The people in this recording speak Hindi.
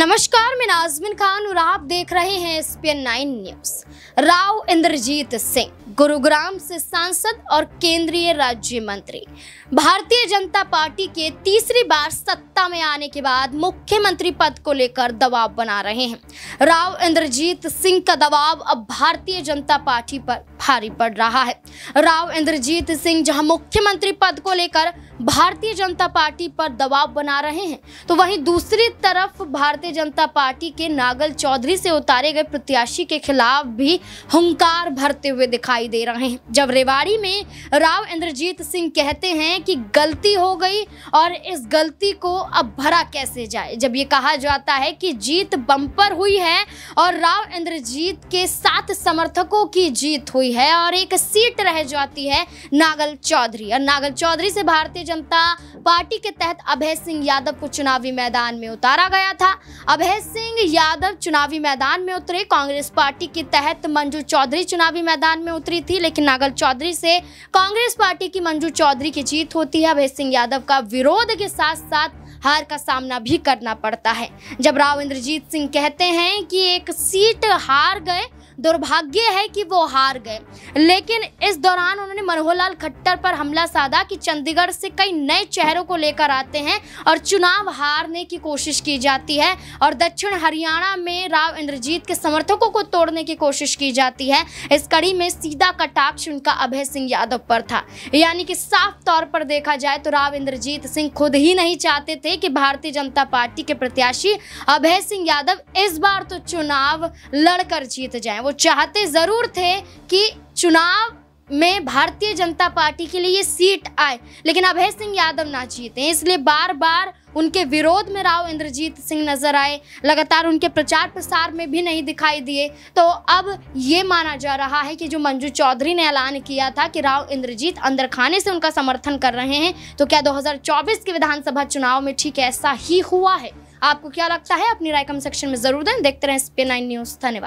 नमस्कार मैं नाजमिन खान और आप देख रहे हैं S P nine news Rao Inderjit Singh Gurugram से सांसद और केंद्रीय राज्य मंत्री भारतीय जनता पार्टी के तीसरी बार सत्ता में आने के बाद मुख्यमंत्री पद को लेकर दबाव बना रहे हैं राव इंद्रजीत सिंह का दबाव अब भारतीय जनता पार्टी पर भारी पड़ रहा है राव इंद्रजीत सिंह जहां मुख्यमंत्री पद को लेकर भारतीय जनता पार्टी पर दबाव बना रहे हैं तो वहीं दूसरी तरफ भारतीय जनता पार्टी के नागल चौधरी से उतारे गए प्रत्याशी के खिलाफ भी हंकार भरते हुए दिखाई दे रहे हैं जब रेवाड़ी में राव इंद्रजीत सिंह कहते हैं कि गलती हो गई और इस गलती को अब भरा कैसे जाए जब ये कहा जाता है कि जीत बंपर हुई है और राव इंद्रजीत के सात समर्थकों की जीत हुई है और एक सीट रह जाती है नागल चौधरी और नागल चौधरी से भारतीय जनता पार्टी के तहत अभय सिंह यादव को चुनावी मैदान में उतारा गया था अभय सिंह यादव चुनावी मैदान में उतरे कांग्रेस पार्टी के तहत मंजू चौधरी चुनावी मैदान में उतरी थी लेकिन नागल चौधरी से कांग्रेस पार्टी की मंजू चौधरी की जीत होती है अभय सिंह यादव का विरोध के साथ साथ हार का सामना भी करना पड़ता है जब राव इंद्रजीत सिंह कहते हैं कि एक सीट हार गए दुर्भाग्य है कि वो हार गए लेकिन इस दौरान उन्होंने मनोहर लाल खट्टर पर हमला साधा कि चंडीगढ़ से कई नए चेहरों को लेकर आते हैं और चुनाव हारने की कोशिश की जाती है और दक्षिण हरियाणा में राव इंद्रजीत के समर्थकों को तोड़ने की कोशिश की जाती है इस कड़ी में सीधा कटाक्ष उनका अभय सिंह यादव पर था यानी कि साफ तौर पर देखा जाए तो राव इंद्रजीत सिंह खुद ही नहीं चाहते थे कि भारतीय जनता पार्टी के प्रत्याशी अभय सिंह यादव इस बार तो चुनाव लड़कर जीत जाए वो चाहते ज़रूर थे कि चुनाव में भारतीय जनता पार्टी के लिए ये सीट आए लेकिन अभय सिंह यादव ना जीते इसलिए बार बार उनके विरोध में राव इंद्रजीत सिंह नजर आए लगातार उनके प्रचार प्रसार में भी नहीं दिखाई दिए तो अब ये माना जा रहा है कि जो मंजू चौधरी ने ऐलान किया था कि राव इंद्रजीत अंदर खाने से उनका समर्थन कर रहे हैं तो क्या दो के विधानसभा चुनाव में ठीक ऐसा ही हुआ है आपको क्या लगता है अपनी राय कम सेक्शन में जरूर दें देखते रहें स्पे नाइन न्यूज़ धन्यवाद